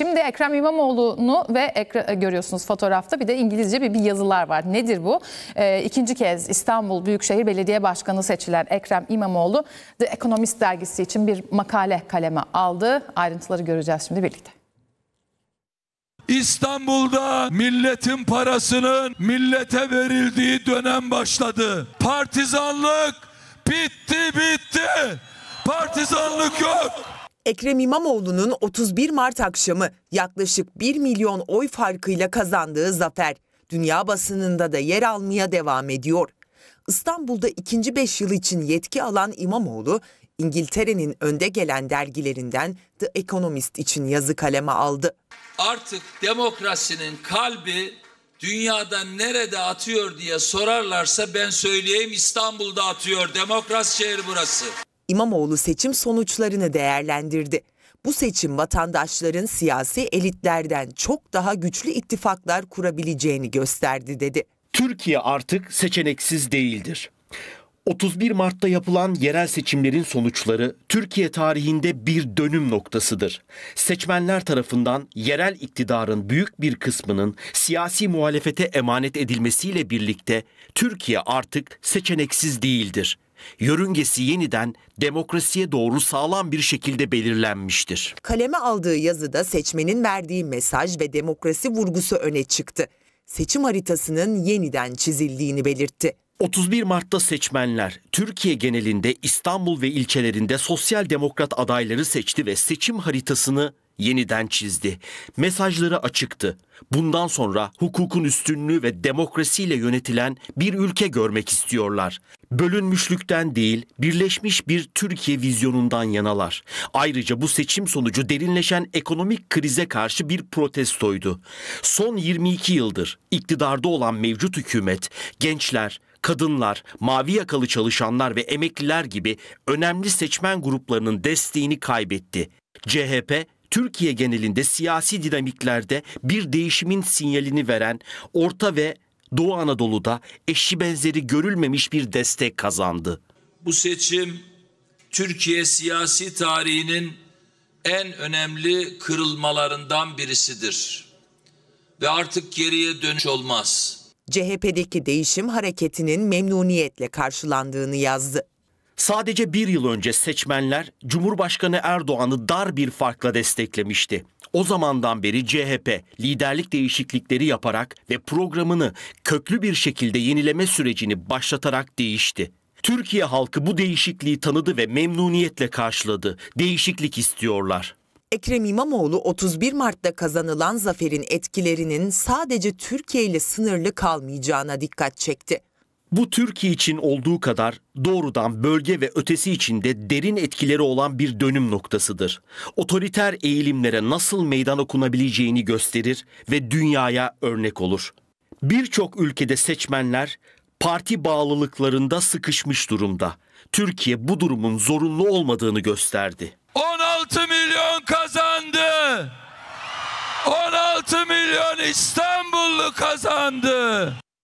Şimdi Ekrem İmamoğlu'nu ve Ekra, e, görüyorsunuz fotoğrafta bir de İngilizce bir, bir yazılar var. Nedir bu? E, ikinci kez İstanbul Büyükşehir Belediye Başkanı seçilen Ekrem İmamoğlu The Economist dergisi için bir makale kaleme aldı. Ayrıntıları göreceğiz şimdi birlikte. İstanbul'da milletin parasının millete verildiği dönem başladı. Partizanlık bitti bitti. Partizanlık yok. Ekrem İmamoğlu'nun 31 Mart akşamı yaklaşık 1 milyon oy farkıyla kazandığı zafer dünya basınında da yer almaya devam ediyor. İstanbul'da ikinci 5 yıl için yetki alan İmamoğlu, İngiltere'nin önde gelen dergilerinden The Economist için yazı kaleme aldı. Artık demokrasinin kalbi dünyada nerede atıyor diye sorarlarsa ben söyleyeyim İstanbul'da atıyor. Demokrasi şehri burası. İmamoğlu seçim sonuçlarını değerlendirdi. Bu seçim vatandaşların siyasi elitlerden çok daha güçlü ittifaklar kurabileceğini gösterdi dedi. Türkiye artık seçeneksiz değildir. 31 Mart'ta yapılan yerel seçimlerin sonuçları Türkiye tarihinde bir dönüm noktasıdır. Seçmenler tarafından yerel iktidarın büyük bir kısmının siyasi muhalefete emanet edilmesiyle birlikte Türkiye artık seçeneksiz değildir. Yörüngesi yeniden demokrasiye doğru sağlam bir şekilde belirlenmiştir. Kaleme aldığı yazıda seçmenin verdiği mesaj ve demokrasi vurgusu öne çıktı. Seçim haritasının yeniden çizildiğini belirtti. 31 Mart'ta seçmenler Türkiye genelinde İstanbul ve ilçelerinde sosyal demokrat adayları seçti ve seçim haritasını yeniden çizdi. Mesajları açıktı. Bundan sonra hukukun üstünlüğü ve demokrasiyle yönetilen bir ülke görmek istiyorlar bölünmüşlükten değil, birleşmiş bir Türkiye vizyonundan yanalar. Ayrıca bu seçim sonucu derinleşen ekonomik krize karşı bir protestoydu. Son 22 yıldır iktidarda olan mevcut hükümet, gençler, kadınlar, mavi yakalı çalışanlar ve emekliler gibi önemli seçmen gruplarının desteğini kaybetti. CHP Türkiye genelinde siyasi dinamiklerde bir değişimin sinyalini veren orta ve Doğu Anadolu'da eşi benzeri görülmemiş bir destek kazandı. Bu seçim Türkiye siyasi tarihinin en önemli kırılmalarından birisidir. Ve artık geriye dönüş olmaz. CHP'deki değişim hareketinin memnuniyetle karşılandığını yazdı. Sadece bir yıl önce seçmenler Cumhurbaşkanı Erdoğan'ı dar bir farkla desteklemişti. O zamandan beri CHP liderlik değişiklikleri yaparak ve programını köklü bir şekilde yenileme sürecini başlatarak değişti. Türkiye halkı bu değişikliği tanıdı ve memnuniyetle karşıladı. Değişiklik istiyorlar. Ekrem İmamoğlu 31 Mart'ta kazanılan zaferin etkilerinin sadece Türkiye ile sınırlı kalmayacağına dikkat çekti. Bu Türkiye için olduğu kadar doğrudan bölge ve ötesi içinde derin etkileri olan bir dönüm noktasıdır. Otoriter eğilimlere nasıl meydan okunabileceğini gösterir ve dünyaya örnek olur. Birçok ülkede seçmenler parti bağlılıklarında sıkışmış durumda. Türkiye bu durumun zorunlu olmadığını gösterdi. 16 milyon kazandı. 16 milyon İstanbullu kazandı.